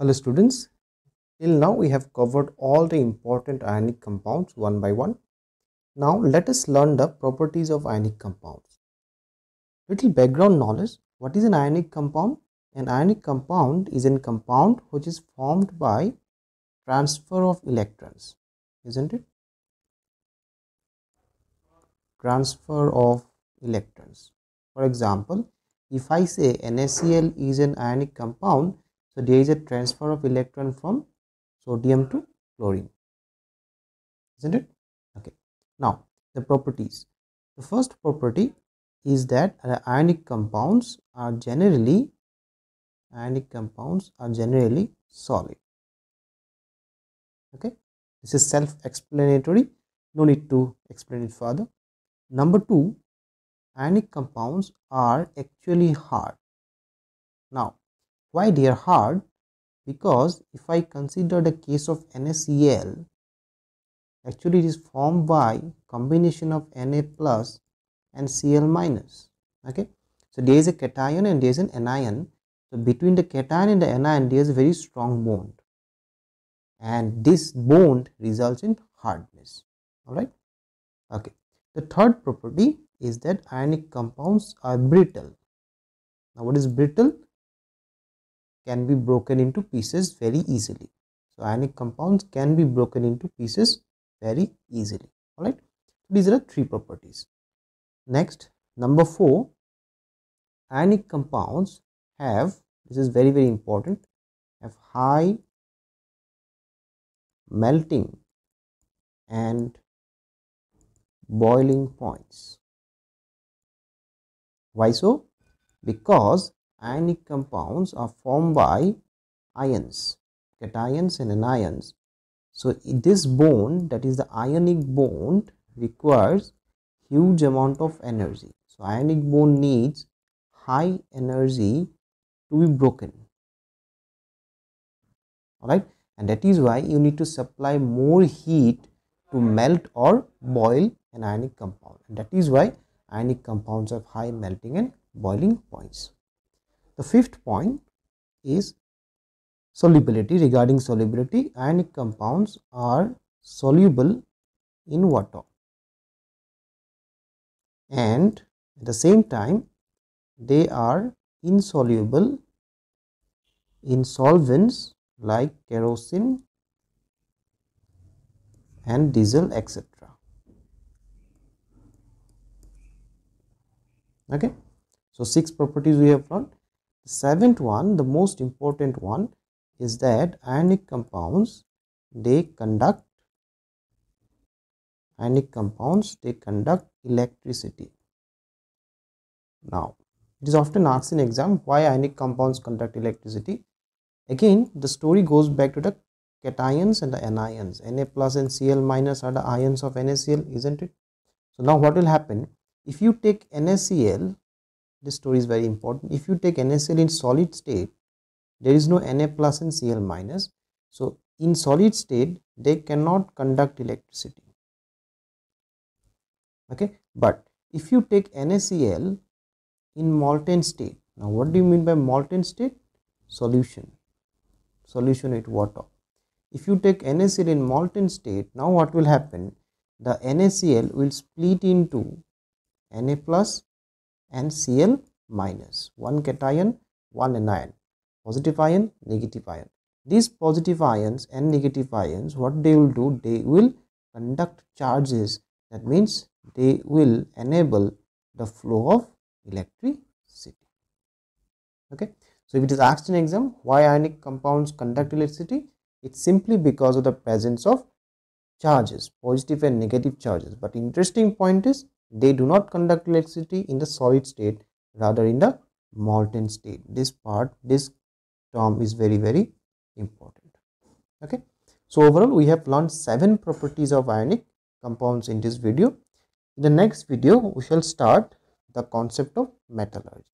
Hello students, till now we have covered all the important ionic compounds one by one. Now let us learn the properties of ionic compounds. Little background knowledge, what is an ionic compound? An ionic compound is a compound which is formed by transfer of electrons, isn't it? Transfer of electrons. For example, if I say NaCl is an ionic compound, so there is a transfer of electron from sodium to chlorine, isn't it? Okay. Now the properties. The first property is that ionic compounds are generally ionic compounds are generally solid. Okay, this is self-explanatory. No need to explain it further. Number two, ionic compounds are actually hard. Now, why dear heart? Because if I consider the case of NaCl, actually it is formed by combination of Na plus and Cl minus. Okay, so there is a cation and there is an anion. So between the cation and the anion there is a very strong bond and this bond results in hardness. Alright, okay. The third property is that ionic compounds are brittle. Now what is brittle? can be broken into pieces very easily. So ionic compounds can be broken into pieces very easily. Alright, these are the three properties. Next, number four, ionic compounds have, this is very very important, have high melting and boiling points. Why so? Because ionic compounds are formed by ions, cations and anions. So, this bond that is the ionic bond requires huge amount of energy. So, ionic bond needs high energy to be broken. Alright, and that is why you need to supply more heat to melt or boil an ionic compound. And that is why ionic compounds have high melting and boiling points. The fifth point is solubility regarding solubility ionic compounds are soluble in water and at the same time they are insoluble in solvents like kerosene and diesel etc okay so six properties we have learned Seventh one, the most important one is that ionic compounds they conduct ionic compounds they conduct electricity. Now it is often asked in exam why ionic compounds conduct electricity. Again the story goes back to the cations and the anions Na plus and Cl minus are the ions of NaCl isn't it? So now what will happen if you take NaCl this story is very important if you take NaCl in solid state there is no Na plus and Cl minus so in solid state they cannot conduct electricity okay but if you take NaCl in molten state now what do you mean by molten state solution solution with water if you take NaCl in molten state now what will happen the NaCl will split into Na plus and Cl minus. One cation, one anion. Positive ion, negative ion. These positive ions and negative ions, what they will do? They will conduct charges. That means they will enable the flow of electricity. Okay. So if it is asked in exam, why ionic compounds conduct electricity? It's simply because of the presence of charges, positive and negative charges. But interesting point is they do not conduct electricity in the solid state, rather in the molten state. This part, this term is very, very important. Okay. So overall, we have learned seven properties of ionic compounds in this video. In the next video, we shall start the concept of metallurgy.